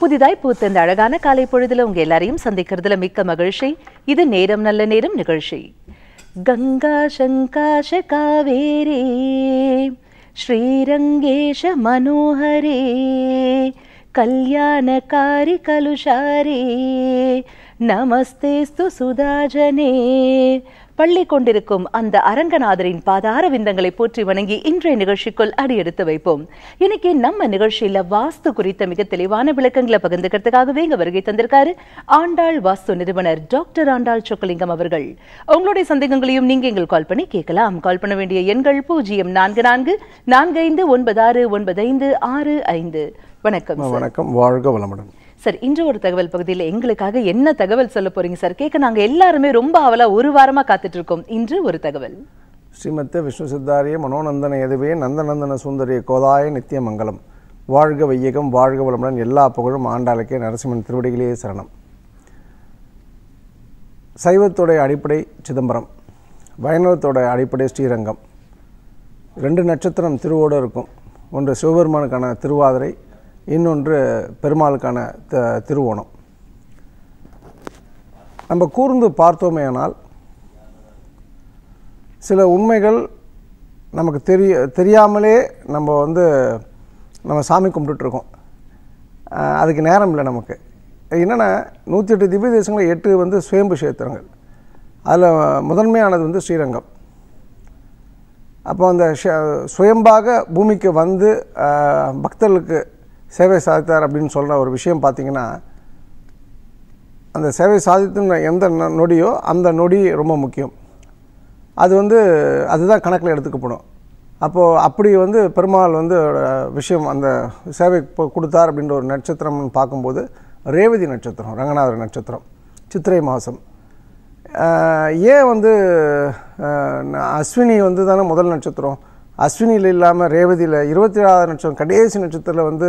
புதிதாய் பூத்த இந்த அழகான காலை பொழுதுல உங்க எல்லாரையும் சந்திக்கிறதுல மிக்க மகிழ்ச்சி இது நேரம் நல்ல நேரம் நிகழ்ச்சி கங்கா சங்காஷ காவேரி ஸ்ரீரங்கேஷ மனோஹரே கல்யாணகாரி கலுஷாரே நமஸ்தேஸ்து சுதாஜனே பள்ளி கொண்டிருக்கும் அந்த அரங்கநாதரின் பாதார விந்தங்களை போற்றி வணங்கி இன்றைய நிகழ்ச்சிக்குள் அடியெடுத்து வைப்போம் இன்னைக்கு நம்ம நிகழ்ச்சியில வாஸ்து குறித்த மிக தெளிவான விளக்கங்களை பகிர்ந்துக்கிறதுக்காகவே இங்க வருகை தந்திருக்காரு ஆண்டாள் வாஸ்து நிறுவனர் டாக்டர் ஆண்டாள் சொக்கலிங்கம் அவர்கள் உங்களுடைய சந்தேகங்களையும் நீங்க எங்கள் கால் பண்ணி கேட்கலாம் கால் பண்ண வேண்டிய எண்கள் பூஜ்ஜியம் நான்கு நான்கு நான்கு ஐந்து ஒன்பது ஆறு ஒன்பது ஐந்து ஆறு ஐந்து வணக்கம் வணக்கம் வாழ்க வளமுடன் சார் இன்று ஒரு தகவல் பகுதியில் எங்களுக்காக என்ன தகவல் சொல்ல போறீங்க சார் கேட்க நாங்கள் எல்லாருமே ரொம்ப அவலா ஒரு வாரமாக காத்துட்டு இருக்கோம் இன்று ஒரு தகவல் ஸ்ரீமத்த விஷ்ணு சித்தாரிய மனோநந்தன எதுவே நந்தநந்தன சுந்தரிய கோதாய நித்திய மங்கலம் வாழ்க வையகம் வாழ்க வளமுடன் எல்லா புகழும் ஆண்டாளுக்கே நரசிம்மன் திருவடிகளே சரணம் சைவத்தோடைய அடிப்படை சிதம்பரம் வைணவத்தோட அடிப்படை ஸ்ரீரங்கம் ரெண்டு நட்சத்திரம் திருவோடு இருக்கும் ஒன்று சிவபெருமானுக்கான திருவாதிரை இன்னொன்று பெருமாளுக்கான த திருவோணம் நம்ம கூர்ந்து ஆனால் சில உண்மைகள் நமக்கு தெரிய தெரியாமலே நம்ம வந்து நம்ம சாமி கும்பிட்டுருக்கோம் அதுக்கு நேரம் இல்லை நமக்கு என்னென்னா நூற்றி எட்டு திவ்ய தேசங்களில் எட்டு வந்து சுயம்பு சேத்திரங்கள் அதில் முதன்மையானது வந்து ஸ்ரீரங்கம் அப்போ அந்த சுயம்பாக பூமிக்கு வந்து பக்தர்களுக்கு சேவை சாதித்தார் அப்படின்னு சொல்கிற ஒரு விஷயம் பார்த்திங்கன்னா அந்த சேவை சாதித்துன்னு எந்த நொடியோ அந்த நொடி ரொம்ப முக்கியம் அது வந்து அதுதான் கணக்கில் எடுத்துக்கப்படும் அப்போது அப்படி வந்து பெருமாள் வந்து விஷயம் அந்த சேவை கொடுத்தார் அப்படின்ற ஒரு நட்சத்திரம்னு பார்க்கும்போது ரேவதி நட்சத்திரம் ரங்கநாதர் நட்சத்திரம் சித்திரை மாதம் ஏன் வந்து அஸ்வினி வந்து தானே முதல் நட்சத்திரம் அஸ்வினியில் இல்லாமல் ரேவதியில் இருபத்தி ஏழாவது நட்சத்திரம் கடைசி நட்சத்திரத்தில் வந்து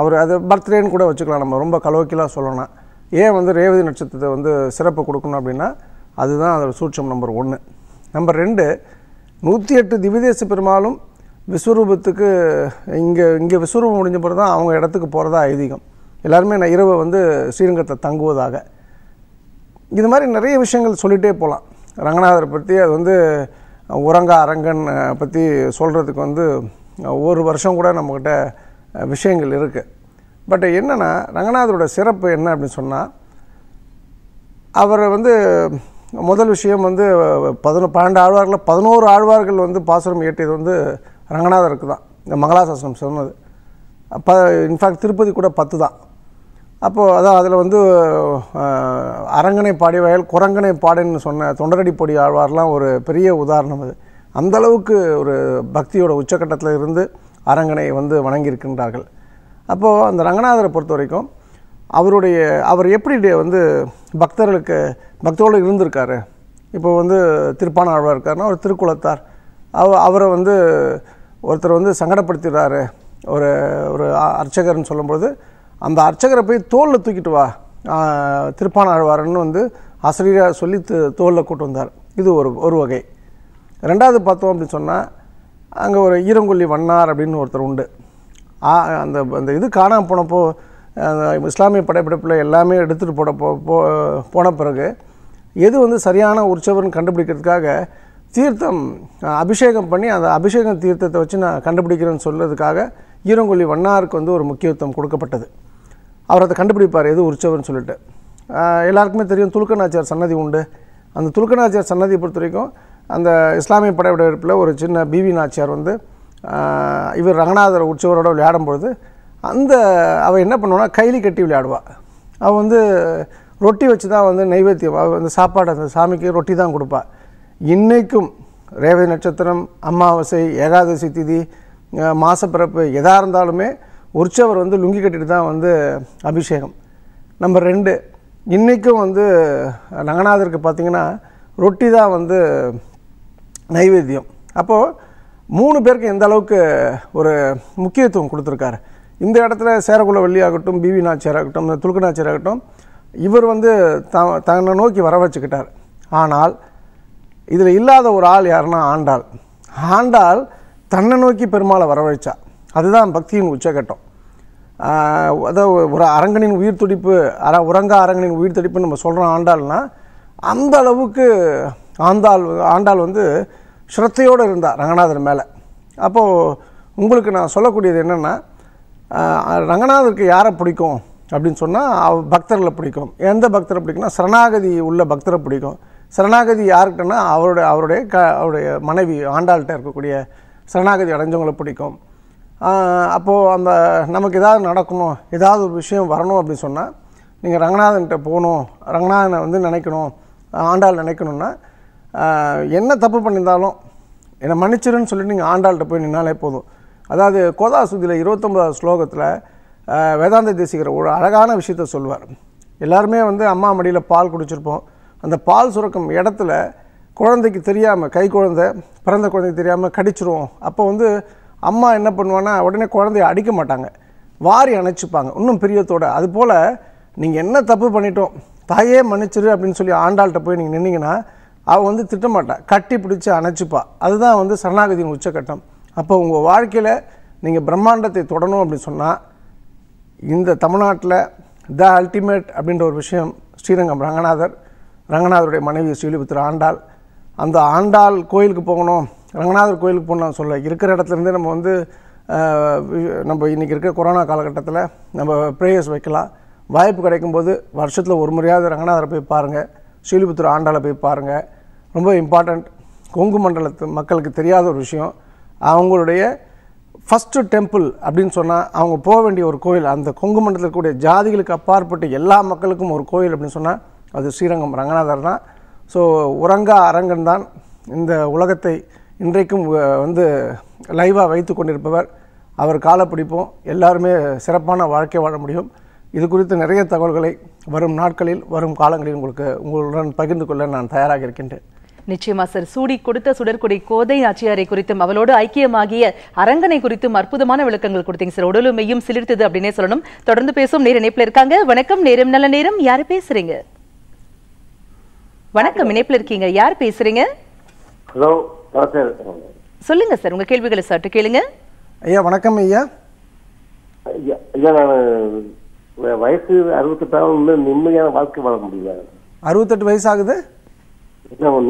அவர் அது பர்த்டேன்னு கூட வச்சுக்கலாம் நம்ம ரொம்ப கலோக்கியலாக சொல்லணும் ஏன் வந்து ரேவதி நட்சத்திரத்தை வந்து சிறப்பு கொடுக்கணும் அப்படின்னா அதுதான் அதோட சூட்சம் நம்பர் ஒன்று நம்பர் ரெண்டு நூற்றி எட்டு திவிதேச பெருமாளும் விஸ்வரூபத்துக்கு இங்கே இங்கே விஸ்வரூபம் முடிஞ்ச பிறகு தான் அவங்க இடத்துக்கு போகிறதா ஐதீகம் எல்லாருமே நான் இரவு வந்து ஸ்ரீரங்கத்தை தங்குவதாக இது மாதிரி நிறைய விஷயங்கள் சொல்லிகிட்டே போகலாம் ரங்கநாதரை பற்றி அது வந்து உரங்கா அரங்கன் பற்றி சொல்கிறதுக்கு வந்து ஒரு வருஷம் கூட நம்மக்கிட்ட விஷயங்கள் இருக்குது பட் என்னென்னா ரங்கநாதரோட சிறப்பு என்ன அப்படின்னு சொன்னால் அவர் வந்து முதல் விஷயம் வந்து பதினோ பன்னெண்டு ஆழ்வார்களில் பதினோரு ஆழ்வார்கள் வந்து பாசுரம் இயற்றியது வந்து ரங்கநாதருக்கு தான் இந்த மங்களாசாசனம் சொன்னது ப இன்ஃபேக்ட் திருப்பதி கூட பத்து தான் அப்போது அதான் அதில் வந்து அரங்கனை பாடி வயல் குரங்கனை பாடின்னு சொன்ன தொண்டரடி பொடி ஆழ்வார்லாம் ஒரு பெரிய உதாரணம் அது அந்தளவுக்கு ஒரு பக்தியோட உச்சக்கட்டத்தில் இருந்து அரங்கனை வந்து வணங்கியிருக்கின்றார்கள் அப்போது அந்த ரங்கநாதரை பொறுத்த வரைக்கும் அவருடைய அவர் எப்படி வந்து பக்தர்களுக்கு பக்தரோடு இருந்திருக்காரு இப்போ வந்து திருப்பான ஆழ்வார் இருக்காருன்னா ஒரு திருக்குளத்தார் அவ அவரை வந்து ஒருத்தர் வந்து சங்கடப்படுத்திடுறாரு ஒரு ஒரு அர்ச்சகர்னு சொல்லும்பொழுது அந்த அர்ச்சகரை போய் தோலில் தூக்கிட்டு வா திருப்பான ஆழ்வார்னு வந்து ஆசிரியராக சொல்லி தோலில் கூட்டு வந்தார் இது ஒரு ஒரு வகை ரெண்டாவது பார்த்தோம் அப்படின்னு சொன்னால் அங்கே ஒரு ஈரங்கொல்லி வண்ணார் அப்படின்னு ஒருத்தர் உண்டு அந்த அந்த இது காணாமல் போனப்போ இஸ்லாமிய படைப்பிடிப்பில் எல்லாமே எடுத்துகிட்டு போட போ போன பிறகு எது வந்து சரியான உற்சவர்னு கண்டுபிடிக்கிறதுக்காக தீர்த்தம் அபிஷேகம் பண்ணி அந்த அபிஷேகம் தீர்த்தத்தை வச்சு நான் கண்டுபிடிக்கிறேன்னு சொல்கிறதுக்காக ஈரங்கொல்லி வண்ணாருக்கு வந்து ஒரு முக்கியத்துவம் கொடுக்கப்பட்டது அவர் அதை கண்டுபிடிப்பார் எது உற்சவர்னு சொல்லிட்டு எல்லாருக்குமே தெரியும் துலுக்கநாச்சியார் சன்னதி உண்டு அந்த துலுக்கநாச்சியார் சன்னதியை பொறுத்த வரைக்கும் அந்த இஸ்லாமிய படையெடுப்பில் ஒரு சின்ன பிவி நாச்சியார் வந்து இவர் ரங்கநாதர் விளையாடும் விளையாடும்பொழுது அந்த அவள் என்ன பண்ணுவோன்னா கைலி கட்டி விளையாடுவாள் அவள் வந்து ரொட்டி வச்சு தான் வந்து நைவேத்தியம் அவள் வந்து சாப்பாடு அந்த சாமிக்கு ரொட்டி தான் கொடுப்பாள் இன்றைக்கும் ரேவதி நட்சத்திரம் அமாவாசை ஏகாதசி திதி மாசப்பிறப்பு எதாக இருந்தாலுமே உற்சவர் வந்து லுங்கி கட்டிட்டு தான் வந்து அபிஷேகம் நம்பர் ரெண்டு இன்றைக்கும் வந்து ரங்கநாதருக்கு பார்த்திங்கன்னா ரொட்டி தான் வந்து நைவேத்தியம் அப்போது மூணு பேருக்கு எந்த அளவுக்கு ஒரு முக்கியத்துவம் கொடுத்துருக்காரு இந்த இடத்துல சேரக்குள்ள வெள்ளியாகட்டும் பிவி ஆகட்டும் துலுக்கு ஆகட்டும் இவர் வந்து த தன்னை நோக்கி வர வச்சுக்கிட்டார் ஆனால் இதில் இல்லாத ஒரு ஆள் யாருன்னா ஆண்டாள் ஆண்டாள் தன்னை நோக்கி பெருமாளை வரவழைச்சா அதுதான் பக்தியின் உச்சகட்டம் அதாவது ஒரு அரங்கனின் உயிர் துடிப்பு அர உரங்க அரங்கனின் உயிர் துடிப்புன்னு நம்ம சொல்கிறோம் ஆண்டாள்னா அந்த அளவுக்கு ஆண்டாள் ஆண்டாள் வந்து ஸ்ரத்தையோடு இருந்தார் ரங்கநாதர் மேலே அப்போது உங்களுக்கு நான் சொல்லக்கூடியது என்னென்னா ரங்கநாதருக்கு யாரை பிடிக்கும் அப்படின்னு சொன்னால் பக்தர்களை பிடிக்கும் எந்த பக்தரை பிடிக்கும்னா சரணாகதி உள்ள பக்தரை பிடிக்கும் சரணாகதி யாருக்கிட்டன்னா அவருடைய அவருடைய க அவருடைய மனைவி ஆண்டாள்கிட்ட இருக்கக்கூடிய சரணாகதி அடைஞ்சவங்களை பிடிக்கும் அப்போது அந்த நமக்கு ஏதாவது நடக்கணும் ஏதாவது ஒரு விஷயம் வரணும் அப்படின்னு சொன்னால் நீங்கள் ரங்கநாதன்கிட்ட போகணும் ரங்கநாதனை வந்து நினைக்கணும் ஆண்டாள் நினைக்கணும்னா என்ன தப்பு பண்ணியிருந்தாலும் என்னை மன்னிச்சிருன்னு சொல்லிட்டு நீங்கள் ஆண்டாள்கிட்ட போய் நின்னாலே போதும் அதாவது கோதாசுதியில் இருபத்தொம்பதாவது ஸ்லோகத்தில் வேதாந்த தேசிகர் ஒரு அழகான விஷயத்த சொல்லுவார் எல்லாருமே வந்து அம்மா மடியில் பால் குடிச்சிருப்போம் அந்த பால் சுரக்கும் இடத்துல குழந்தைக்கு தெரியாமல் கை குழந்தை பிறந்த குழந்தைக்கு தெரியாமல் கடிச்சிருவோம் அப்போ வந்து அம்மா என்ன பண்ணுவான்னா உடனே குழந்தைய அடிக்க மாட்டாங்க வாரி அணைச்சிப்பாங்க இன்னும் பிரியத்தோடு அதுபோல் நீங்கள் என்ன தப்பு பண்ணிட்டோம் தாயே மன்னிச்சிரு அப்படின்னு சொல்லி ஆண்டாள்கிட்ட போய் நீங்கள் நின்னீங்கன்னா அவள் வந்து திட்டமாட்டாள் கட்டி பிடிச்சி அணைச்சிப்பா அதுதான் வந்து சரணாகதியின் உச்சக்கட்டம் அப்போ உங்கள் வாழ்க்கையில் நீங்கள் பிரம்மாண்டத்தை தொடணும் அப்படின்னு சொன்னால் இந்த தமிழ்நாட்டில் த அல்டிமேட் அப்படின்ற ஒரு விஷயம் ஸ்ரீரங்கம் ரங்கநாதர் ரங்கநாதருடைய மனைவி ஸ்ரீலிபுத்திர ஆண்டாள் அந்த ஆண்டாள் கோயிலுக்கு போகணும் ரங்கநாதர் கோயிலுக்கு போகணும்னு சொல்ல இருக்கிற இடத்துலேருந்தே நம்ம வந்து நம்ம இன்றைக்கி இருக்கிற கொரோனா காலகட்டத்தில் நம்ம ப்ரேயர்ஸ் வைக்கலாம் வாய்ப்பு கிடைக்கும்போது வருஷத்தில் ஒரு முறையாவது ரங்கநாதரை போய் பாருங்கள் ஸ்ரீலிபுத்திர ஆண்டாளை போய் பாருங்கள் ரொம்ப இம்பார்ட்டண்ட் கொங்கு மண்டலத்து மக்களுக்கு தெரியாத ஒரு விஷயம் அவங்களுடைய ஃபஸ்ட்டு டெம்பிள் அப்படின்னு சொன்னால் அவங்க போக வேண்டிய ஒரு கோயில் அந்த கொங்கு மண்டலத்தில் கூடிய ஜாதிகளுக்கு அப்பாற்பட்டு எல்லா மக்களுக்கும் ஒரு கோயில் அப்படின்னு சொன்னால் அது ஸ்ரீரங்கம் ரங்கநாதர் தான் ஸோ உரங்கா அரங்கன் தான் இந்த உலகத்தை இன்றைக்கும் வந்து லைவாக வைத்து கொண்டிருப்பவர் அவர் காலப்பிடிப்போம் எல்லாருமே சிறப்பான வாழ்க்கை வாழ முடியும் இது குறித்து நிறைய தகவல்களை வரும் நாட்களில் வரும் காலங்களில் உங்களுக்கு உங்களுடன் பகிர்ந்து கொள்ள நான் தயாராக இருக்கின்றேன் நிச்சயமா சார் சூடி கொடுத்த சுடற்குடி கோதை நாச்சியாரை குறித்தும் அவளோடு ஐக்கியமாகிய அரங்கனை குறித்தும் அற்புதமான விளக்கங்கள் கொடுத்தீங்க சார் உடலுமையும் சிலிர்த்தது அப்படின்னே சொல்லணும் தொடர்ந்து பேசும் நேர் இணைப்பில் இருக்காங்க வணக்கம் நேரம் நல்ல நேரம் யாரு பேசுறீங்க வணக்கம் இணைப்பில் இருக்கீங்க யார் பேசுறீங்க ஹலோ சொல்லுங்க சார் உங்க கேள்விகளை சற்று கேளுங்க ஐயா வணக்கம் ஐயா ஐயா நான் வயசு அறுபத்தெட்டாவது நிம்மதியான வாழ்க்கை வாழ முடியல அறுபத்தெட்டு வயசு ஆகுது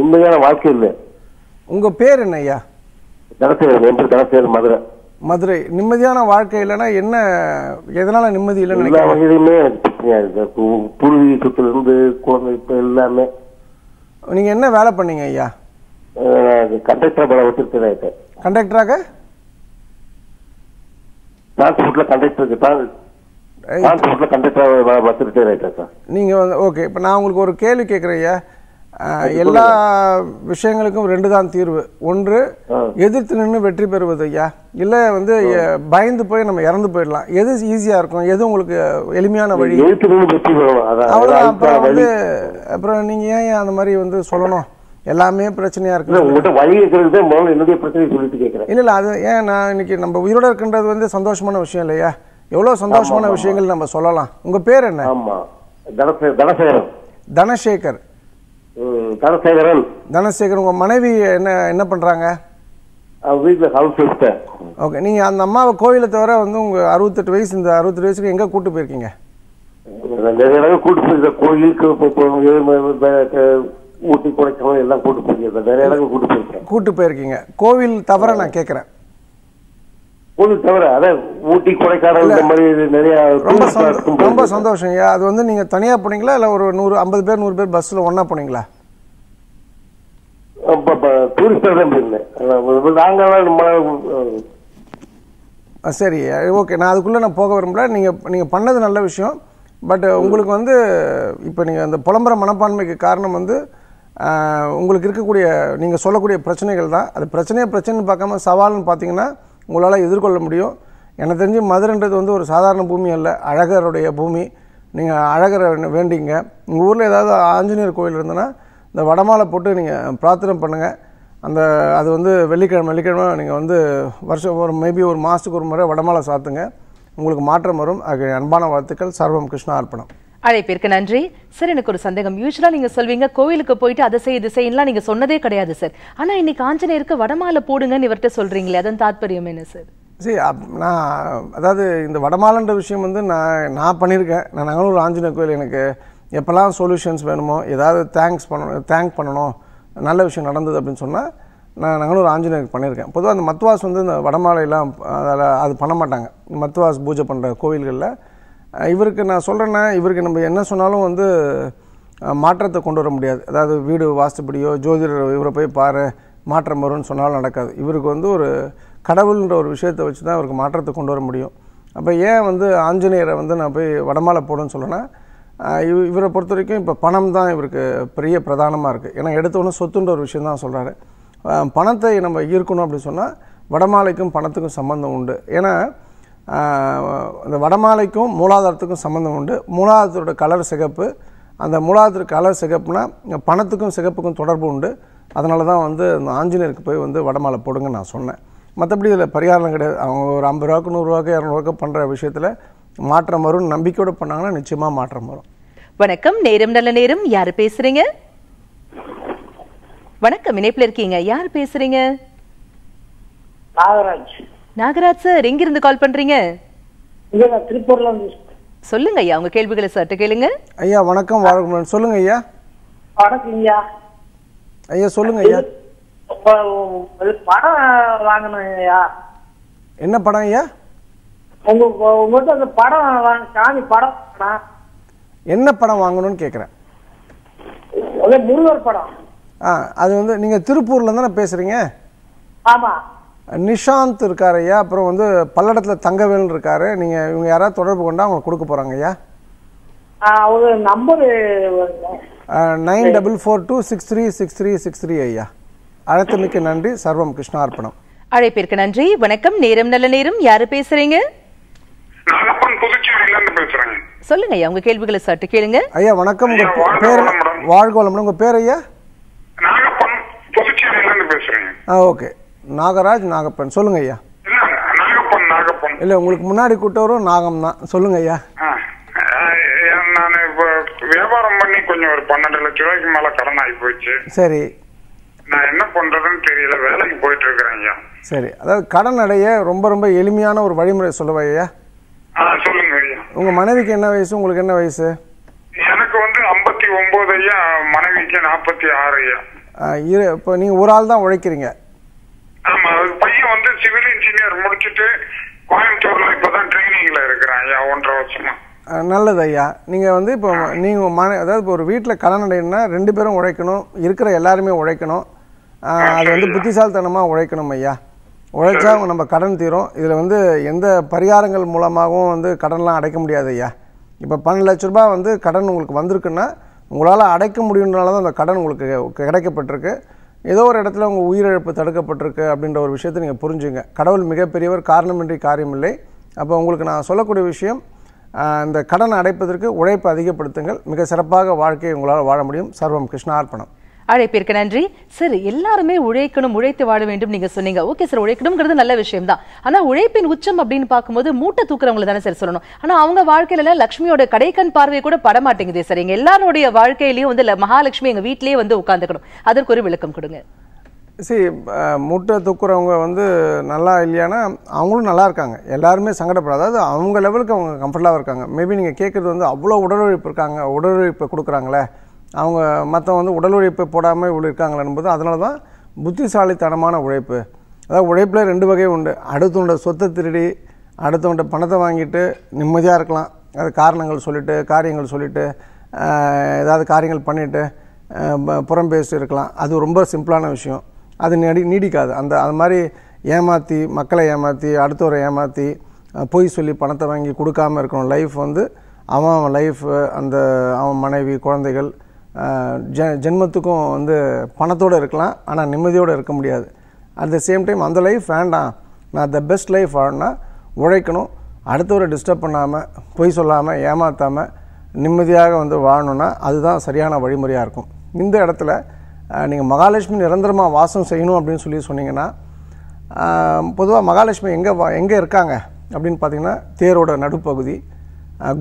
நிம்மதியான வாழ்க்கை இல்லை உங்க பேர் என்ன ஐயா தனசேகர் என் பேர் தனசேகர் மதுரை மதுரை நிம்மதியான வாழ்க்கை இல்லைன்னா என்ன எதனால நிம்மதி இல்லைன்னு எல்லா வகையிலுமே பூர்வீகத்துல இருந்து குழந்தை இப்போ எல்லாமே நீங்க என்ன வேலை பண்ணீங்க ஐயா கண்டக்டர் படம் வச்சிருக்கிறேன் கண்டக்டராக டிரான்ஸ்போர்ட்ல கண்டக்டர் தான் டிரான்ஸ்போர்ட்ல கண்டக்டர் வச்சிருக்கிறேன் சார் நீங்க ஓகே இப்போ நான் உங்களுக்கு ஒரு கேள்வி கேட்குறேன் ஐயா எல்லா விஷயங்களுக்கும் ரெண்டு தான் தீர்வு ஒன்று எதிர்த்து நின்று வெற்றி பெறுவது ஐயா இல்லை வந்து பயந்து போய் நம்ம இறந்து போயிடலாம் எது ஈஸியாக இருக்கும் எது உங்களுக்கு எளிமையான வழி அவ்வளோதான் அப்புறம் வந்து அப்புறம் நீங்கள் ஏன் அந்த மாதிரி வந்து சொல்லணும் எல்லாமே பிரச்சனையா இருக்கு உங்கள்கிட்ட வழி இருக்கிறது என்னுடைய பிரச்சனை சொல்லிட்டு அது ஏன் நான் இன்னைக்கு நம்ம உயிரோட இருக்கின்றது வந்து சந்தோஷமான விஷயம் இல்லையா எவ்வளோ சந்தோஷமான விஷயங்கள் நம்ம சொல்லலாம் உங்க பேர் என்ன தனசேகர் தனசேகர் தனசேகரன் தனசேகரன் உங்க மனைவி என்ன என்ன பண்றாங்க வீட்டில் ஹவுஸ் ஒய்ஃப் ஓகே நீங்க அந்த அம்மாவை கோயிலை தவிர வந்து உங்க அறுபத்தெட்டு வயசு இந்த அறுபத்தெட்டு வயசுக்கு எங்க கூட்டு போயிருக்கீங்க கூட்டு போயிருக்க கோயிலுக்கு ஊட்டி கொடைக்கானல் எல்லாம் கூட்டு போயிருக்கேன் வேற இடங்கள் கூட்டு போயிருக்கேன் கூட்டு போயிருக்கீங்க கோவில் தவிர நான் கேட்குறேன் ஊட்டி கொடைக்கானல் இந்த மாதிரி ரொம்ப ரொம்ப சந்தோஷம் அது வந்து நீங்க தனியா போனீங்களா இல்ல ஒரு நூறு ஐம்பது பேர் நூறு பேர் பஸ்ல ஒன்னா போனீங்களா சரி ஓகே நான் அதுக்குள்ளே நான் போக விரும்பல நீங்கள் நீங்கள் பண்ணது நல்ல விஷயம் பட் உங்களுக்கு வந்து இப்போ நீங்கள் அந்த புலம்புற மனப்பான்மைக்கு காரணம் வந்து உங்களுக்கு இருக்கக்கூடிய நீங்கள் சொல்லக்கூடிய பிரச்சனைகள் தான் அது பிரச்சனையே பிரச்சனைன்னு பார்க்காம சவால்னு பார்த்தீங்கன்னா உங்களால் எதிர்கொள்ள முடியும் எனக்கு தெரிஞ்சு மதுரைன்றது வந்து ஒரு சாதாரண பூமி அல்ல அழகருடைய பூமி நீங்கள் அழகரை வேண்டிங்க உங்கள் ஊரில் ஏதாவது ஆஞ்சநேயர் கோயில் இருந்ததுன்னா இந்த வடமாலை போட்டு நீங்கள் பிரார்த்தனை பண்ணுங்கள் அந்த அது வந்து வெள்ளிக்கிழமை வெள்ளிக்கிழமை நீங்கள் வந்து வருஷம் ஒரு மேபி ஒரு மாதத்துக்கு ஒரு முறை வடமாலை சாத்துங்க உங்களுக்கு மாற்றம் வரும் அதுக்கு அன்பான வாழ்த்துக்கள் சர்வம் கிருஷ்ணா அர்ப்பணம் அழைப்பிற்கு நன்றி சார் எனக்கு ஒரு சந்தேகம் யூஸ்வலாக நீங்கள் சொல்வீங்க கோவிலுக்கு போயிட்டு அதை செய் இது செய்யலாம் நீங்கள் சொன்னதே கிடையாது சார் ஆனால் இன்னைக்கு ஆஞ்சநேயருக்கு வடமாலை போடுங்கன்னு இவர்கிட்ட சொல்கிறீங்களே அதன் தாற்பயம் என்ன சார் சரி நான் அதாவது இந்த வடமாலன்ற விஷயம் வந்து நான் நான் பண்ணியிருக்கேன் நான் நாங்களும் ஒரு ஆஞ்சநேயர் கோயில் எனக்கு எப்போல்லாம் சொல்யூஷன்ஸ் வேணுமோ ஏதாவது தேங்க்ஸ் பண்ணணும் தேங்க் பண்ணணும் நல்ல விஷயம் நடந்தது அப்படின்னு சொன்னால் நான் நாங்களும் ஒரு ஆஞ்சநேயருக்கு பண்ணியிருக்கேன் பொதுவாக அந்த மத்வாஸ் வந்து இந்த வடமாலையெல்லாம் அதில் அது பண்ண மாட்டாங்க மத்வாஸ் பூஜை பண்ணுற கோவில்களில் இவருக்கு நான் சொல்கிறேன்னா இவருக்கு நம்ம என்ன சொன்னாலும் வந்து மாற்றத்தை கொண்டு வர முடியாது அதாவது வீடு வாஸ்துப்படியோ ஜோதிடர் இவரை போய் பாரு மாற்றம் வரும்னு சொன்னாலும் நடக்காது இவருக்கு வந்து ஒரு கடவுள்ன்ற ஒரு விஷயத்தை வச்சு தான் இவருக்கு மாற்றத்தை கொண்டு வர முடியும் அப்போ ஏன் வந்து ஆஞ்சநேயரை வந்து நான் போய் வடமாலை போடுன்னு சொல்லுன்னா இவ் இவரை பொறுத்த வரைக்கும் இப்போ பணம் தான் இவருக்கு பெரிய பிரதானமாக இருக்குது ஏன்னா எடுத்தோன்னே சொத்துன்ற ஒரு விஷயம் தான் சொல்கிறாரு பணத்தை நம்ம ஈர்க்கணும் அப்படின்னு சொன்னால் வடமாலைக்கும் பணத்துக்கும் சம்மந்தம் உண்டு ஏன்னா அந்த வடமாலைக்கும் மூலாதாரத்துக்கும் சம்மந்தம் உண்டு மூலாதாரத்தோட கலர் சிகப்பு அந்த மூலாதார கலர் சிகப்புனா பணத்துக்கும் சிகப்புக்கும் தொடர்பு உண்டு அதனால தான் வந்து அந்த ஆஞ்சநேயருக்கு போய் வந்து வடமாலை போடுங்கன்னு நான் சொன்னேன் மற்றபடி இதில் பரிகாரம் கிடையாது அவங்க ஒரு ஐம்பது ரூபாய்க்கு நூறுரூவாக்கு இரநூறுவாக்கு பண்ணுற விஷயத்தில் மாற்றம் வரும் நம்பிக்கையோடு பண்ணாங்கன்னா நிச்சயமாக மாற்றம் வரும் வணக்கம் நேரம் நல்ல நேரம் யார் பேசுறீங்க வணக்கம் இணைப்பில் இருக்கீங்க யார் பேசுறீங்க நாகராஜ் சார் எங்க இருந்து கால் பண்றீங்க சொல்லுங்க ஐயா உங்க கேள்விகளை சார் கேளுங்க ஐயா வணக்கம் வாழ்க்கை சொல்லுங்க ஐயா வணக்கம் ஐயா ஐயா சொல்லுங்க ஐயா படம் வாங்கணும் ஐயா என்ன படம் ஐயா உங்க உங்கள்கிட்ட அந்த படம் சாமி படம் என்ன படம் வாங்கணும்னு கேட்குறேன் முருகர் படம் ஆ அது வந்து நீங்கள் திருப்பூரில் தானே பேசுகிறீங்க ஆமாம் நிஷாந்த் இருக்கார் ஐயா அப்புறம் வந்து பல்லடத்தில் தங்கவேல் இருக்கார் நீங்கள் இவங்க யாராவது தொடர்பு கொண்டா அவங்க கொடுக்க போகிறாங்க ஐயா அவங்க number nine double four two six three six three six three ஐயா மிக்க நன்றி சர்வம் கிருஷ்ணா அர்ப்பணம் அழைப்பிற்கு நன்றி வணக்கம் நேரம் நல்ல நேரம் யாரு பேசுறீங்க சொல்லுங்க ஐயா உங்க கேள்விகளை சாட்டு கேளுங்க ஐயா வணக்கம் உங்க பேர் வாழ்கோலம் உங்க பேர் ஐயா ஓகே நாகராஜ் நாகப்பன் சொல்லுங்க ஐயா இல்ல உங்களுக்கு முன்னாடி கூட்டவரும் நாகம் தான் சொல்லுங்க ஐயா நான் இப்போ வியாபாரம் பண்ணி கொஞ்சம் ஒரு பன்னெண்டு லட்ச ரூபாய்க்கு மேல கடன் ஆகி போச்சு சரி நான் என்ன பண்றதுன்னு தெரியல வேலைக்கு போயிட்டு இருக்கிறேன் ஐயா சரி அதாவது கடன் அடைய ரொம்ப ரொம்ப எளிமையான ஒரு வழிமுறை சொல்லுவா ஐயா சொல்லுங்க ஐயா உங்க மனைவிக்கு என்ன வயசு உங்களுக்கு என்ன வயசு எனக்கு வந்து ஐம்பத்தி ஒன்பது ஐயா மனைவிக்கு நாற்பத்தி ஆறு ஐயா இப்போ நீங்க ஒரு ஆள் தான் உழைக்கிறீங்க ஆமா பையன் வந்து சிவில் இன்ஜினியர் முடிச்சுட்டு கோயம்புத்தூர்ல இப்பதான் ட்ரைனிங்ல இருக்கிறான் ஐயா ஒன்றரை வருஷமா நல்லது ஐயா நீங்கள் வந்து இப்போ நீங்கள் மன அதாவது இப்போ ஒரு வீட்டில் கலனடைனா ரெண்டு பேரும் உழைக்கணும் இருக்கிற எல்லாருமே உழைக்கணும் அது வந்து புத்திசாலித்தனமாக உழைக்கணும் ஐயா உழைச்சா நம்ம கடன் தீரும் இதில் வந்து எந்த பரிகாரங்கள் மூலமாகவும் வந்து கடன்லாம் அடைக்க முடியாது ஐயா இப்போ பன்னெண்டு லட்ச ரூபா வந்து கடன் உங்களுக்கு வந்திருக்குன்னா உங்களால் அடைக்க முடியுன்றனால தான் அந்த கடன் உங்களுக்கு கிடைக்கப்பட்டிருக்கு ஏதோ ஒரு இடத்துல உங்கள் உயிரிழப்பு தடுக்கப்பட்டிருக்கு அப்படின்ற ஒரு விஷயத்தை நீங்கள் புரிஞ்சுங்க கடவுள் மிகப்பெரியவர் காரணமின்றி காரியமில்லை அப்போ உங்களுக்கு நான் சொல்லக்கூடிய விஷயம் இந்த கடன் அடைப்பதற்கு உழைப்பு அதிகப்படுத்துங்கள் மிக சிறப்பாக வாழ்க்கையை உங்களால் வாழ முடியும் சர்வம் கிருஷ்ணார்ப்பணம் அழைப்பிற்கு நன்றி சார் எல்லாருமே உழைக்கணும் உழைத்து வாழ வேண்டும் நீங்க சொன்னீங்க ஓகே சார் உழைக்கணுங்கிறது நல்ல விஷயம் தான் ஆனா உழைப்பின் உச்சம் அப்படின்னு பார்க்கும்போது மூட்டை தூக்குறவங்க தானே சார் சொல்லணும் ஆனா அவங்க வாழ்க்கையில லட்சுமியோட கடைக்கண் பார்வை கூட படமாட்டேங்குது சார் எங்க எல்லாருடைய வாழ்க்கையிலயும் வந்து மகாலட்சுமி எங்க வீட்லயே வந்து உட்காந்துக்கணும் அதற்கு ஒரு விளக்கம் கொடுங்க சரி முட்டை தூக்குறவங்க வந்து நல்லா இல்லையானா அவங்களும் நல்லா இருக்காங்க எல்லாருமே சங்கடப்படாது அதாவது அவங்க லெவலுக்கு அவங்க கம்ஃபர்டாக இருக்காங்க மேபி நீங்கள் கேட்குறது வந்து அவ்வளோ உடல் உழைப்பு இருக்காங்க உடல் கொடுக்குறாங்களே அவங்க மற்றவங்க வந்து உடல் உழைப்பு போடாமல் இவ்வளோ இருக்காங்களா என்பது அதனால தான் புத்திசாலித்தனமான உழைப்பு அதாவது உழைப்பில் ரெண்டு வகை உண்டு அடுத்தவனோட சொத்தை திருடி அடுத்தவன்கிட்ட பணத்தை வாங்கிட்டு நிம்மதியாக இருக்கலாம் அது காரணங்கள் சொல்லிவிட்டு காரியங்கள் சொல்லிவிட்டு ஏதாவது காரியங்கள் பண்ணிவிட்டு புறம் பேசிட்டு இருக்கலாம் அது ரொம்ப சிம்பிளான விஷயம் அது நடி நீடிக்காது அந்த அது மாதிரி ஏமாற்றி மக்களை ஏமாற்றி அடுத்தவரை ஏமாற்றி பொய் சொல்லி பணத்தை வாங்கி கொடுக்காமல் இருக்கணும் லைஃப் வந்து அவன் அவன் லைஃப் அந்த அவன் மனைவி குழந்தைகள் ஜ ஜென்மத்துக்கும் வந்து பணத்தோடு இருக்கலாம் ஆனால் நிம்மதியோடு இருக்க முடியாது அட் த சேம் டைம் அந்த லைஃப் வேண்டாம் நான் த பெஸ்ட் லைஃப் ஆடனா உழைக்கணும் அடுத்தவரை டிஸ்டர்ப் பண்ணாமல் பொய் சொல்லாமல் ஏமாற்றாமல் நிம்மதியாக வந்து வாழணுன்னா அதுதான் சரியான வழிமுறையாக இருக்கும் இந்த இடத்துல நீங்கள் மகாலட்சுமி நிரந்தரமாக வாசம் செய்யணும் அப்படின்னு சொல்லி சொன்னீங்கன்னா பொதுவாக மகாலட்சுமி எங்கே வா எங்கே இருக்காங்க அப்படின்னு பார்த்திங்கன்னா தேரோட நடுப்பகுதி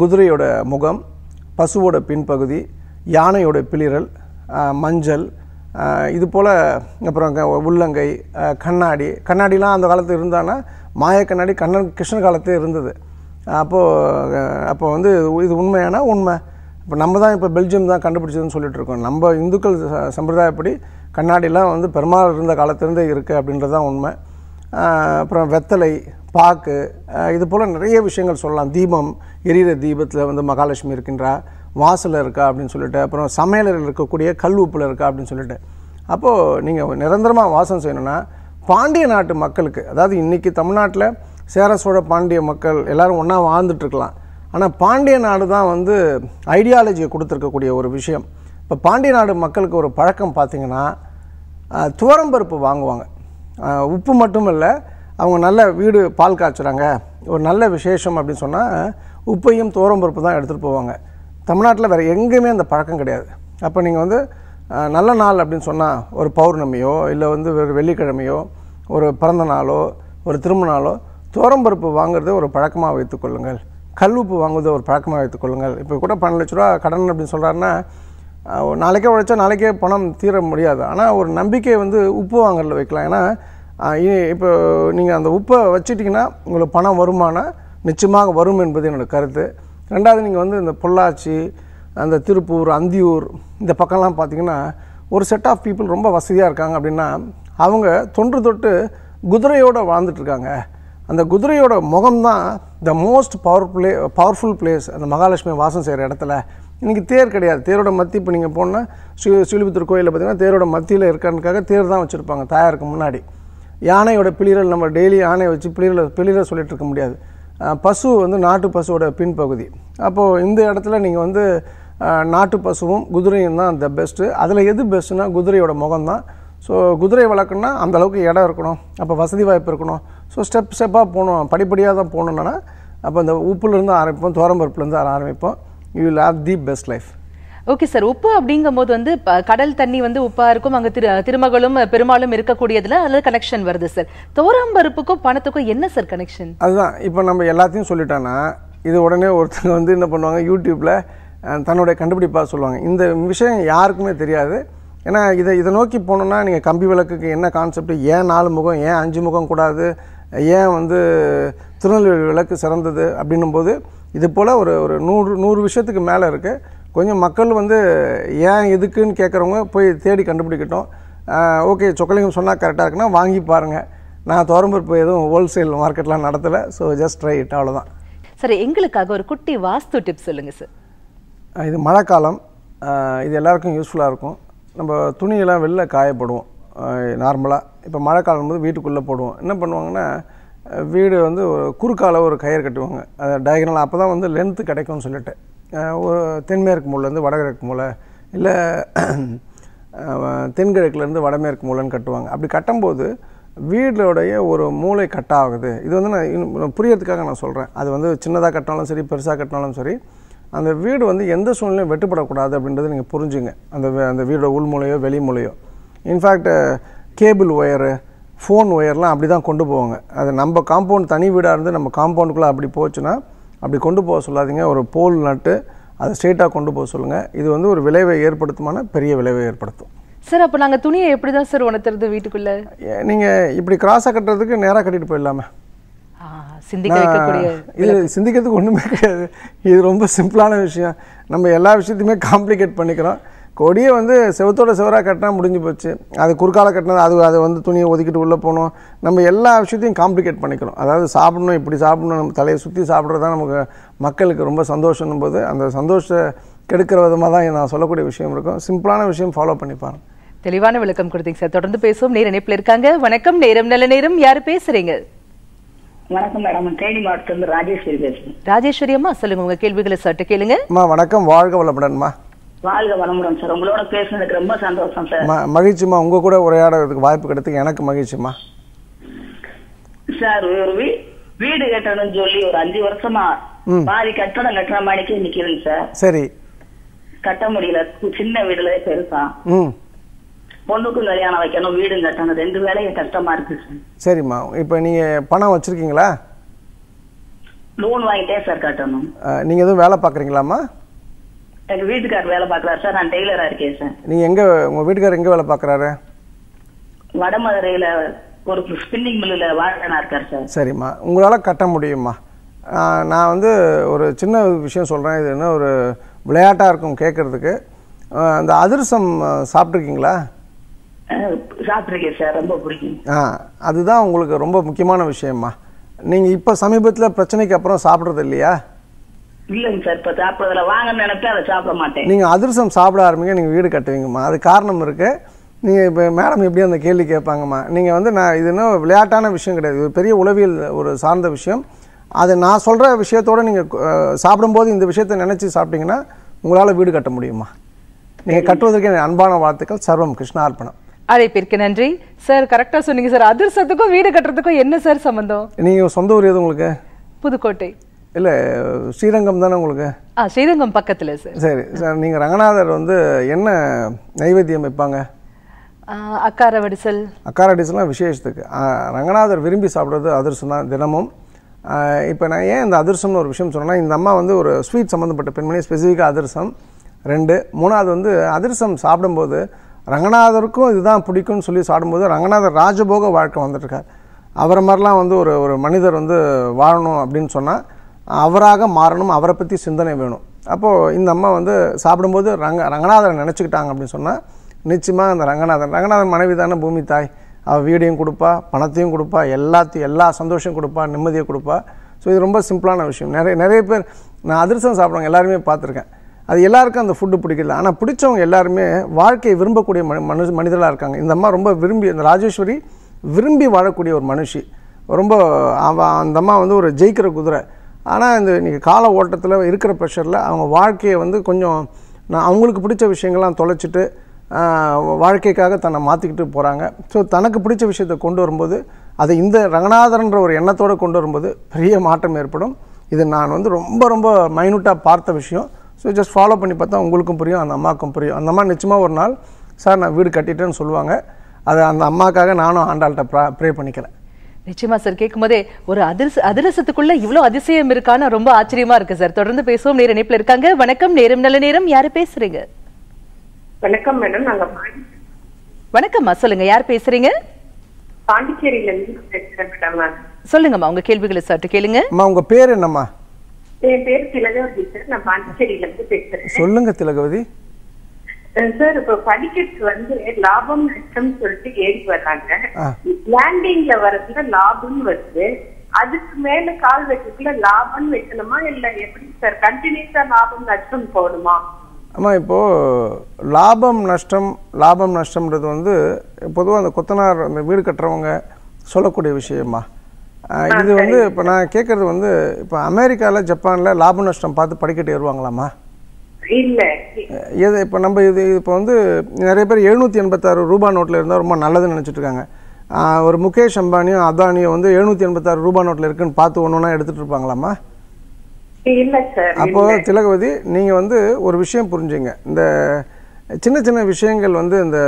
குதிரையோட முகம் பசுவோட பின்பகுதி யானையோட பிளிரல் மஞ்சள் இது போல் அப்புறம் உள்ளங்கை கண்ணாடி கண்ணாடிலாம் அந்த காலத்தில் இருந்தான்னா மாய கண்ணாடி கண்ணன் கிருஷ்ண காலத்தே இருந்தது அப்போது அப்போ வந்து இது உண்மையானா உண்மை இப்போ நம்ம தான் இப்போ பெல்ஜியம் தான் கண்டுபிடிச்சதுன்னு சொல்லிட்டு இருக்கோம் நம்ம இந்துக்கள் சம்பிரதாயப்படி கண்ணாடிலாம் வந்து பெருமாள் இருந்த காலத்திலேருந்தே இருக்குது அப்படின்றது தான் உண்மை அப்புறம் வெத்தலை பாக்கு இது போல் நிறைய விஷயங்கள் சொல்லலாம் தீபம் எரியிற தீபத்தில் வந்து மகாலட்சுமி இருக்கின்றா வாசலில் இருக்கா அப்படின்னு சொல்லிட்டு அப்புறம் சமையலில் இருக்கக்கூடிய கல் உப்பில் இருக்கா அப்படின்னு சொல்லிட்டு அப்போது நீங்கள் நிரந்தரமாக வாசம் செய்யணும்னா பாண்டிய நாட்டு மக்களுக்கு அதாவது இன்றைக்கி தமிழ்நாட்டில் சேர சோழ பாண்டிய மக்கள் எல்லோரும் ஒன்றா வாழ்ந்துட்டுருக்கலாம் ஆனால் பாண்டிய நாடு தான் வந்து ஐடியாலஜியை கொடுத்துருக்கக்கூடிய ஒரு விஷயம் இப்போ பாண்டிய நாடு மக்களுக்கு ஒரு பழக்கம் பார்த்திங்கன்னா துவரம்பருப்பு வாங்குவாங்க உப்பு மட்டும் இல்லை அவங்க நல்ல வீடு பால் காய்ச்சுறாங்க ஒரு நல்ல விசேஷம் அப்படின்னு சொன்னால் உப்பையும் பருப்பு தான் எடுத்துகிட்டு போவாங்க தமிழ்நாட்டில் வேறு எங்கேயுமே அந்த பழக்கம் கிடையாது அப்போ நீங்கள் வந்து நல்ல நாள் அப்படின்னு சொன்னால் ஒரு பௌர்ணமியோ இல்லை வந்து ஒரு வெள்ளிக்கிழமையோ ஒரு பிறந்த நாளோ ஒரு திரும்ப நாளோ தோரம்பருப்பு வாங்குறத ஒரு பழக்கமாக வைத்துக்கொள்ளுங்கள் கல் உப்பு வாங்குவது ஒரு பழக்கமாக வைத்துக்கொள்ளுங்கள் இப்போ கூட பன்னெண்டு லட்ச ரூபா கடன் அப்படின்னு சொல்கிறாருன்னா நாளைக்கே உழைச்சா நாளைக்கே பணம் தீர முடியாது ஆனால் ஒரு நம்பிக்கையை வந்து உப்பு வாங்குறதில் வைக்கலாம் ஏன்னா இப்போ நீங்கள் அந்த உப்பை வச்சுட்டிங்கன்னா உங்களுக்கு பணம் வருமானம் நிச்சயமாக வரும் என்பது என்னோடய கருத்து ரெண்டாவது நீங்கள் வந்து இந்த பொள்ளாச்சி அந்த திருப்பூர் அந்தியூர் இந்த பக்கம்லாம் பார்த்திங்கன்னா ஒரு செட் ஆஃப் பீப்புள் ரொம்ப வசதியாக இருக்காங்க அப்படின்னா அவங்க தொன்று தொட்டு குதிரையோடு வாழ்ந்துட்டுருக்காங்க அந்த குதிரையோட முகம்தான் the most power play powerful place அந்த மகாலட்சுமி வாசம் செய்கிற இடத்துல இன்றைக்கி தேர் கிடையாது தேரோட மத்தி இப்போ நீங்கள் போனால் ஸ்ரீ ஸ்ரீலிபுத்தூர் கோயிலில் பார்த்திங்கன்னா தேரோட மத்தியில் இருக்கானுக்காக தேர் தான் வச்சுருப்பாங்க தாயாருக்கு முன்னாடி யானையோட பிளிரல் நம்ம டெய்லி யானையை வச்சு பிளிரல பிளிர சொல்லிட்டு இருக்க முடியாது பசு வந்து நாட்டு பசுவோட பின்பகுதி அப்போது இந்த இடத்துல நீங்கள் வந்து நாட்டு பசுவும் குதிரையும் தான் த பெஸ்ட்டு அதில் எது பெஸ்ட்டுனா குதிரையோட முகம் தான் ஸோ குதிரை வளர்க்கணும்னா அந்தளவுக்கு இடம் இருக்கணும் அப்போ வசதி வாய்ப்பு இருக்கணும் ஸோ ஸ்டெப் ஸ்டெப்பாக போகணும் படிப்படியாக தான் போகணுன்னா அப்போ இந்த உப்புலேருந்து ஆரம்பிப்போம் தோரம்பருப்புலேருந்து ஆரம்பிப்போம் you will have the best life okay sir உப்பு அப்படிங்கும்போது வந்து கடல் தண்ணி வந்து உப்பா இருக்கும் அங்க திரு திருமகளும் பெருமாளும் இருக்கக்கூடியதுல அதில் கனெக்ஷன் வருது சார் பருப்புக்கும் பணத்துக்கும் என்ன சார் கனெக்ஷன் அதுதான் இப்போ நம்ம எல்லாத்தையும் சொல்லிட்டோன்னா இது உடனே ஒருத்தங்க வந்து என்ன பண்ணுவாங்க யூடியூப்பில் தன்னுடைய கண்டுபிடிப்பாக சொல்லுவாங்க இந்த விஷயம் யாருக்குமே தெரியாது ஏன்னா இதை இதை நோக்கி போனோம்னா நீங்கள் கம்பி விளக்குக்கு என்ன கான்செப்ட் ஏன் நாலு முகம் ஏன் அஞ்சு முகம் கூடாது ஏன் வந்து திருநெல்வேலி விளக்கு சிறந்தது அப்படின்னும் போது இது போல் ஒரு ஒரு நூறு நூறு விஷயத்துக்கு மேலே இருக்குது கொஞ்சம் மக்கள் வந்து ஏன் எதுக்குன்னு கேட்குறவங்க போய் தேடி கண்டுபிடிக்கட்டும் ஓகே சொக்கலிங்கம் சொன்னால் கரெக்டாக இருக்குன்னா வாங்கி பாருங்கள் நான் துவரம்பருப்பு எதுவும் ஹோல்சேல் மார்க்கெட்லாம் நடத்தலை ஸோ ஜஸ்ட் ட்ரை இட் அவ்வளோதான் சார் எங்களுக்காக ஒரு குட்டி வாஸ்து டிப் சொல்லுங்கள் சார் இது மழைக்காலம் இது எல்லாருக்கும் யூஸ்ஃபுல்லாக இருக்கும் நம்ம துணியெல்லாம் வெளில காயப்படுவோம் நார்மலாக இப்போ மழைக்காலம் போது வீட்டுக்குள்ளே போடுவோம் என்ன பண்ணுவாங்கன்னா வீடு வந்து ஒரு குறுக்கால ஒரு கயிறு கட்டுவாங்க டயக்னல் அப்போ தான் வந்து லென்த்து கிடைக்கும்னு சொல்லிட்டு ஒரு தென்மேற்கு மூலேருந்து வடகிழக்கு மூலை இல்லை தென்கிழக்குலேருந்து வடமேற்கு மூலைன்னு கட்டுவாங்க அப்படி கட்டும்போது வீடோடைய ஒரு மூளை கட்டாகுது இது வந்து நான் இன்னும் புரியறதுக்காக நான் சொல்கிறேன் அது வந்து சின்னதாக கட்டினாலும் சரி பெருசாக கட்டினாலும் சரி அந்த வீடு வந்து எந்த சூழ்நிலையும் வெட்டுப்படக்கூடாது அப்படின்றத நீங்கள் புரிஞ்சுங்க அந்த அந்த வீடோட உள்மூலையோ வெளிமூலையோ இன்ஃபேக்ட் கேபிள் ஒயரு ஃபோன் ஒயர்லாம் அப்படி தான் கொண்டு போவாங்க அது நம்ம காம்பவுண்ட் தனி வீடாக இருந்து நம்ம காம்பவுண்டுக்குள்ளே அப்படி போச்சுன்னா அப்படி கொண்டு போக சொல்லாதீங்க ஒரு போல் நட்டு அதை ஸ்ட்ரெயிட்டாக கொண்டு போக சொல்லுங்கள் இது வந்து ஒரு விளைவை ஏற்படுத்துமான பெரிய விளைவை ஏற்படுத்தும் சார் அப்போ நாங்கள் துணியை எப்படி தான் சார் உணர்த்துறது வீட்டுக்குள்ளே நீங்கள் இப்படி கிராஸாக கட்டுறதுக்கு நேராக கட்டிட்டு போயிடலாமே இது சிந்திக்கிறதுக்கு ஒன்றுமே கிடையாது இது ரொம்ப சிம்பிளான விஷயம் நம்ம எல்லா விஷயத்தையுமே காம்ப்ளிகேட் பண்ணிக்கிறோம் கொடியை வந்து செவத்தோட செவராக கட்டினா முடிஞ்சு போச்சு அது குறுக்கால கட்டினது அது அதை வந்து துணியை ஒதுக்கிட்டு உள்ளே போகணும் நம்ம எல்லா விஷயத்தையும் காம்ப்ளிகேட் பண்ணிக்கிறோம் அதாவது சாப்பிடணும் இப்படி சாப்பிடணும் நம்ம தலையை சுற்றி சாப்பிட்றது தான் நமக்கு மக்களுக்கு ரொம்ப சந்தோஷம் போது அந்த சந்தோஷத்தை கெடுக்கிற விதமாக தான் நான் சொல்லக்கூடிய விஷயம் இருக்கும் சிம்பிளான விஷயம் ஃபாலோ பண்ணிப்பாங்க தெளிவான விளக்கம் கொடுத்தீங்க சார் தொடர்ந்து பேசுவோம் நேர இணைப்பில் இருக்காங்க வணக்கம் நேரம் நல்ல நேரம் யார் பேசுறீங்க வணக்கம் மேடம் தேனி மாவட்டத்திலிருந்து ராஜேஸ்வரி பேசுறேன் ராஜேஸ்வரி அம்மா சொல்லுங்க உங்க கேள்விகளை சட்டு கேளுங்க வணக்கம் வாழ்க வளமுடன்மா வாழ்க வளமுடன் சார் உங்களோட பேசுனதுக்கு ரொம்ப சந்தோஷம் சார் மகிழ்ச்சிமா உங்க கூட உரையாடுறதுக்கு வாய்ப்பு கிடைத்தது எனக்கு மகிழ்ச்சிமா சார் ஒரு வீ வீடு கட்டணும்னு சொல்லி ஒரு அஞ்சு வருஷமா பாதி கட்டணம் கட்டுற மாதிரிக்கு நிக்கிறேன் சார் சரி கட்ட முடியல சின்ன வீடுல பெருசா பொண்ணுக்கும் கல்யாணம் வைக்கணும் வீடும் கட்டணும் ரெண்டு வேலையும் கஷ்டமா இருக்கு சார் சரிம்மா இப்போ நீங்க பணம் வச்சிருக்கீங்களா லோன் வாங்கிட்டே சார் கட்டணும் நீங்க எதுவும் வேலை பாக்குறீங்களாமா எங்க வீட்டுக்கார் வேலை பாக்குறாரு சார் நான் டெய்லரா இருக்கேன் சார் நீங்க எங்க உங்க வீட்டுக்கார் எங்க வேலை பாக்குறாரு வடமதுரையில ஒரு ஸ்பின்னிங் மில்லில் வாழனா இருக்காரு சார் சரிம்மா உங்களால் கட்ட முடியுமா நான் வந்து ஒரு சின்ன விஷயம் சொல்கிறேன் இது என்ன ஒரு விளையாட்டாக இருக்கும் கேட்குறதுக்கு அந்த அதிரசம் சாப்பிட்ருக்கீங்களா சாப்பிட்ருக்கேன் சார் ரொம்ப பிடிக்கும் ஆ அதுதான் உங்களுக்கு ரொம்ப முக்கியமான விஷயம்மா நீங்கள் இப்போ சமீபத்தில் பிரச்சனைக்கு அப்புறம் சாப்பிட்றது இல்லையா இல்லைங்க சார் இப்போ சாப்பிட்றதுல வாங்க நினைச்சா அதை சாப்பிட மாட்டேன் நீங்கள் அதிர்ஷம் சாப்பிட ஆரம்பிங்க நீங்கள் வீடு கட்டுவீங்கம்மா அது காரணம் இருக்குது நீங்கள் இப்போ மேடம் எப்படி அந்த கேள்வி கேட்பாங்கம்மா நீங்கள் வந்து நான் இது இன்னும் விளையாட்டான விஷயம் கிடையாது இது பெரிய உளவியல் ஒரு சார்ந்த விஷயம் அது நான் சொல்கிற விஷயத்தோடு நீங்கள் சாப்பிடும்போது இந்த விஷயத்தை நினச்சி சாப்பிட்டீங்கன்னா உங்களால் வீடு கட்ட முடியுமா நீங்கள் கட்டுவதற்கு என் அன்பான வாழ்த்துக்கள் சர்வம் கிருஷ்ணார்ப்பணம் அழைப்பிற்கு நன்றி சார் கரெக்டாக சொன்னீங்க சார் அதிர்ஷத்துக்கும் வீடு கட்டுறதுக்கும் என்ன சார் சம்மந்தம் நீங்கள் சொந்த ஊர் எது உங்களுக்கு புதுக்கோட்டை இல்லை ஸ்ரீரங்கம் தானே உங்களுக்கு ஆ ஸ்ரீரங்கம் பக்கத்தில் சார் சரி சார் நீங்கள் ரங்கநாதர் வந்து என்ன நைவேத்தியம் வைப்பாங்க அக்கார வடிசல் அக்கார வடிசல்லாம் விசேஷத்துக்கு ரங்கநாதர் விரும்பி சாப்பிட்றது அதிர்சம் தான் தினமும் இப்போ நான் ஏன் இந்த அதிர்சம்னு ஒரு விஷயம் சொன்னேன்னா இந்த அம்மா வந்து ஒரு ஸ்வீட் சம்மந்தப்பட்ட பெண்மணி ஸ்பெசிஃபிக்காக அதிர்சம் ரெண்டு மூணாவது வந்து அதிர்சம் சாப்பிடும்போது ரங்கநாதருக்கும் இதுதான் பிடிக்கும்னு சொல்லி சாப்பிடும்போது ரங்கநாதர் ராஜபோக வாழ்க்கை வந்துட்டுருக்கார் அவரை மாதிரிலாம் வந்து ஒரு ஒரு மனிதர் வந்து வாழணும் அப்படின்னு சொன்னால் அவராக மாறணும் அவரை பற்றி சிந்தனை வேணும் அப்போது இந்த அம்மா வந்து சாப்பிடும்போது ரங்க ரங்கநாதரை நினச்சிக்கிட்டாங்க அப்படின்னு சொன்னால் நிச்சயமாக அந்த ரங்கநாதன் ரங்கநாதன் மனைவி தானே பூமி தாய் அவள் வீடையும் கொடுப்பா பணத்தையும் கொடுப்பா எல்லாத்தையும் எல்லா சந்தோஷம் கொடுப்பா நிம்மதியை கொடுப்பா ஸோ இது ரொம்ப சிம்பிளான விஷயம் நிறைய நிறைய பேர் நான் அதிர்ஷ்டம் சாப்பிட்றேன் எல்லாருமே பார்த்துருக்கேன் அது எல்லாருக்கும் அந்த ஃபுட்டு பிடிக்கல ஆனால் பிடிச்சவங்க எல்லாருமே வாழ்க்கையை விரும்பக்கூடிய மனு மனிதர்களாக இருக்காங்க இந்த அம்மா ரொம்ப விரும்பி அந்த ராஜேஸ்வரி விரும்பி வாழக்கூடிய ஒரு மனுஷி ரொம்ப அவ அந்த அம்மா வந்து ஒரு ஜெயிக்கிற குதிரை ஆனால் இந்த இன்றைக்கி கால ஓட்டத்தில் இருக்கிற ப்ரெஷரில் அவங்க வாழ்க்கையை வந்து கொஞ்சம் நான் அவங்களுக்கு பிடிச்ச விஷயங்கள்லாம் தொலைச்சிட்டு வாழ்க்கைக்காக தன்னை மாற்றிக்கிட்டு போகிறாங்க ஸோ தனக்கு பிடிச்ச விஷயத்தை கொண்டு வரும்போது அதை இந்த ரங்கநாதன்ற ஒரு எண்ணத்தோடு கொண்டு வரும்போது பெரிய மாற்றம் ஏற்படும் இது நான் வந்து ரொம்ப ரொம்ப மைனூட்டாக பார்த்த விஷயம் ஸோ ஜஸ்ட் ஃபாலோ பண்ணி பார்த்தா உங்களுக்கும் புரியும் அந்த அம்மாவுக்கும் புரியும் அந்த அம்மா நிச்சயமாக ஒரு நாள் சார் நான் வீடு கட்டிட்டேன்னு சொல்லுவாங்க அதை அந்த அம்மாக்காக நானும் ஆண்டாள்கிட்ட ப்ரா ப்ரே பண்ணிக்கிறேன் நிச்சயமா சார் கேட்கும்போதே ஒரு அதிரச அதிரசத்துக்குள்ள இவ்வளோ அதிசயம் இருக்கான்னு ரொம்ப ஆச்சரியமா இருக்கு சார் தொடர்ந்து பேசுவோம் நேர இணைப்புல இருக்காங்க வணக்கம் நேரம் நல்ல நேரம் யாரு பேசுறீங்க வணக்கம் மேடம் நாங்க வணக்கம்மா சொல்லுங்க யார் பேசுறீங்க பாண்டிச்சேரியில இருந்து சொல்லுங்கம்மா உங்க கேள்விகளை சார்ட்டு கேளுங்க உங்க பேர் என்னம்மா என் பேர் திலகவதி சார் நான் பாண்டிச்சேரியில இருந்து பேசுறேன் சொல்லுங்க திலகவதி சார் இப்போ படிக்கட்டு வந்து லாபம் நஷ்டம் சொல்லிட்டு ஏறி வர்றாங்க லேண்டிங்ல வரதுல லாபம் வருது அதுக்கு மேல கால் வைக்கிறதுல லாபம் வைக்கணுமா இல்ல எப்படி சார் கண்டினியூஸா லாபம் நஷ்டம் போகணுமா ஆமா இப்போ லாபம் நஷ்டம் லாபம் நஷ்டம்ன்றது வந்து பொதுவாக அந்த கொத்தனார் அந்த வீடு கட்டுறவங்க சொல்லக்கூடிய விஷயமா இது வந்து இப்போ நான் கேட்கறது வந்து இப்போ அமெரிக்காவில் ஜப்பானில் லாபம் நஷ்டம் பார்த்து படிக்கட்டு ஏறுவாங்களாம்மா இது இப்போ நம்ம இது இப்போ வந்து நிறைய பேர் எழுநூற்றி எண்பத்தாறு ரூபா நோட்டில் இருந்தால் ரொம்ப நல்லதுன்னு நினச்சிட்டு இருக்காங்க ஒரு முகேஷ் அம்பானியும் அதானியும் வந்து எழுநூற்றி எண்பத்தாறு ரூபா நோட்டில் இருக்குன்னு பார்த்து ஒன்று ஒன்றா எடுத்துகிட்டு இருப்பாங்களாம்மா அப்போ திலகவதி நீங்கள் வந்து ஒரு விஷயம் புரிஞ்சுங்க இந்த சின்ன சின்ன விஷயங்கள் வந்து இந்த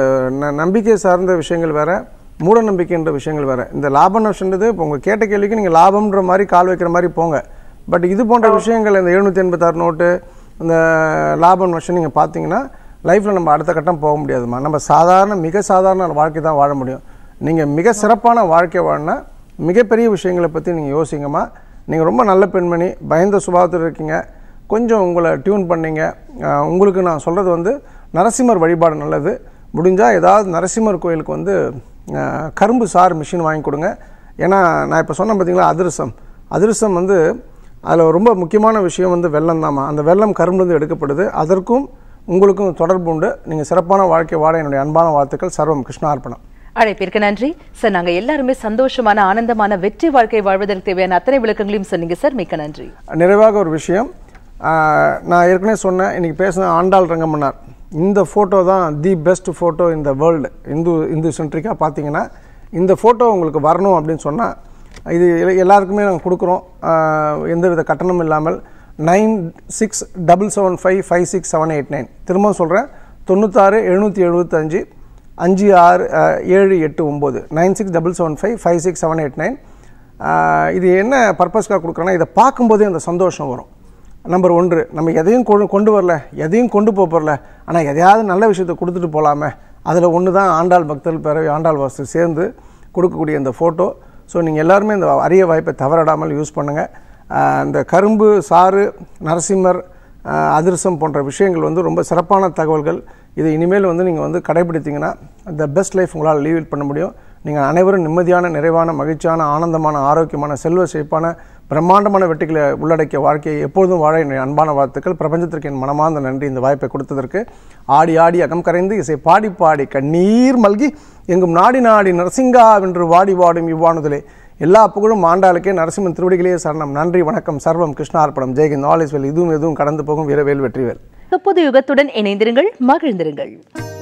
நம்பிக்கை சார்ந்த விஷயங்கள் வேறு மூட நம்பிக்கைன்ற விஷயங்கள் வேறு இந்த லாப நஷ்டன்றது இப்போ உங்கள் கேட்ட கேள்விக்கு நீங்கள் லாபம்ன்ற மாதிரி கால் வைக்கிற மாதிரி போங்க பட் இது போன்ற விஷயங்கள் இந்த எழுநூற்றி எண்பத்தாறு நோட்டு அந்த லாபம் நஷ்டம் நீங்கள் பார்த்தீங்கன்னா லைஃப்பில் நம்ம அடுத்த கட்டம் போக முடியாதுமா நம்ம சாதாரண மிக சாதாரண வாழ்க்கை தான் வாழ முடியும் நீங்கள் மிக சிறப்பான வாழ்க்கை வாழினா மிகப்பெரிய விஷயங்களை பற்றி நீங்கள் யோசிங்கம்மா நீங்கள் ரொம்ப நல்ல பெண்மணி பயந்த சுபாவத்தில் இருக்கீங்க கொஞ்சம் உங்களை டியூன் பண்ணிங்க உங்களுக்கு நான் சொல்கிறது வந்து நரசிம்மர் வழிபாடு நல்லது முடிஞ்சால் ஏதாவது நரசிம்மர் கோயிலுக்கு வந்து கரும்பு சார் மிஷின் வாங்கி கொடுங்க ஏன்னா நான் இப்போ சொன்னேன் பார்த்தீங்களா அதிரசம் அதிரசம் வந்து அதில் ரொம்ப முக்கியமான விஷயம் வந்து வெள்ளம் தாம்மா அந்த வெள்ளம் கரும்புலேருந்து எடுக்கப்படுது அதற்கும் உங்களுக்கும் தொடர்பு உண்டு நீங்கள் சிறப்பான வாழ்க்கை வாட என்னுடைய அன்பான வாழ்த்துக்கள் சர்வம் கிருஷ்ணார்ப்பணம் அழைப்பிற்கு நன்றி சார் நாங்கள் எல்லாருமே சந்தோஷமான ஆனந்தமான வெற்றி வாழ்க்கை வாழ்வதற்கு தேவையான அத்தனை விளக்கங்களையும் சொன்னீங்க சார் மிக்க நன்றி நிறைவாக ஒரு விஷயம் நான் ஏற்கனவே சொன்னேன் இன்றைக்கி பேசின ஆண்டாள் ரங்கமன்னார் இந்த ஃபோட்டோ தான் தி பெஸ்ட் ஃபோட்டோ இந்த வேர்ல்டு இந்து இந்து சென்ட்ரிக்காக பார்த்தீங்கன்னா இந்த ஃபோட்டோ உங்களுக்கு வரணும் அப்படின்னு சொன்னால் இது எல்லாருக்குமே நாங்கள் கொடுக்குறோம் எந்தவித கட்டணமும் இல்லாமல் nine six double seven five five six seven eight nine திரும்ப சொல்கிறேன் தொண்ணூத்தாறு எழுநூற்றி எழுபத்தஞ்சு அஞ்சு ஆறு ஏழு எட்டு ஒம்பது nine six double seven five five six seven eight nine இது என்ன பர்பஸ்க்காக கொடுக்குறோன்னா இதை பார்க்கும்போதே அந்த சந்தோஷம் வரும் நம்பர் ஒன்று நம்ம எதையும் கொண்டு கொண்டு வரல எதையும் கொண்டு போக போகல ஆனால் எதையாவது நல்ல விஷயத்தை கொடுத்துட்டு போகலாமே அதில் ஒன்று தான் ஆண்டாள் பக்தர்கள் பிறவி ஆண்டாள் வாசல் சேர்ந்து கொடுக்கக்கூடிய அந்த ஃபோட்டோ ஸோ நீங்கள் எல்லாருமே இந்த அரிய வாய்ப்பை தவறிடாமல் யூஸ் பண்ணுங்கள் இந்த கரும்பு சாறு நரசிம்மர் அதிரசம் போன்ற விஷயங்கள் வந்து ரொம்ப சிறப்பான தகவல்கள் இது இனிமேல் வந்து நீங்கள் வந்து கடைபிடித்தீங்கன்னா த பெஸ்ட் லைஃப் உங்களால் லீவில் பண்ண முடியும் நீங்கள் அனைவரும் நிம்மதியான நிறைவான மகிழ்ச்சியான ஆனந்தமான ஆரோக்கியமான செல்வ செழிப்பான பிரம்மாண்டமான வெட்டிகளை உள்ளடக்கிய வாழ்க்கையை எப்பொழுதும் வாழ என்னுடைய அன்பான வாழ்த்துக்கள் பிரபஞ்சத்திற்கு என் மனமார்ந்த நன்றி இந்த வாய்ப்பை கொடுத்ததற்கு ஆடி ஆடி அகம் கரைந்து இசை பாடி பாடி கண்ணீர் மல்கி எங்கும் நாடி நாடி நரசிங்கா வென்று வாடி வாடும் இவ்வானுதலே எல்லா புகழும் ஆண்டாளுக்கே நரசிம்மன் திருவடிகளையே சரணம் நன்றி வணக்கம் சர்வம் கிருஷ்ணார்ப்பணம் ஜெயகிந்த் ஆலிஸ்வெல் இதுவும் எதுவும் கடந்து போகும் வீரவேல் வெற்றிவேல் தற்போது யுகத்துடன் இணைந்திருங்கள் மகிழ்ந்திருங்கள்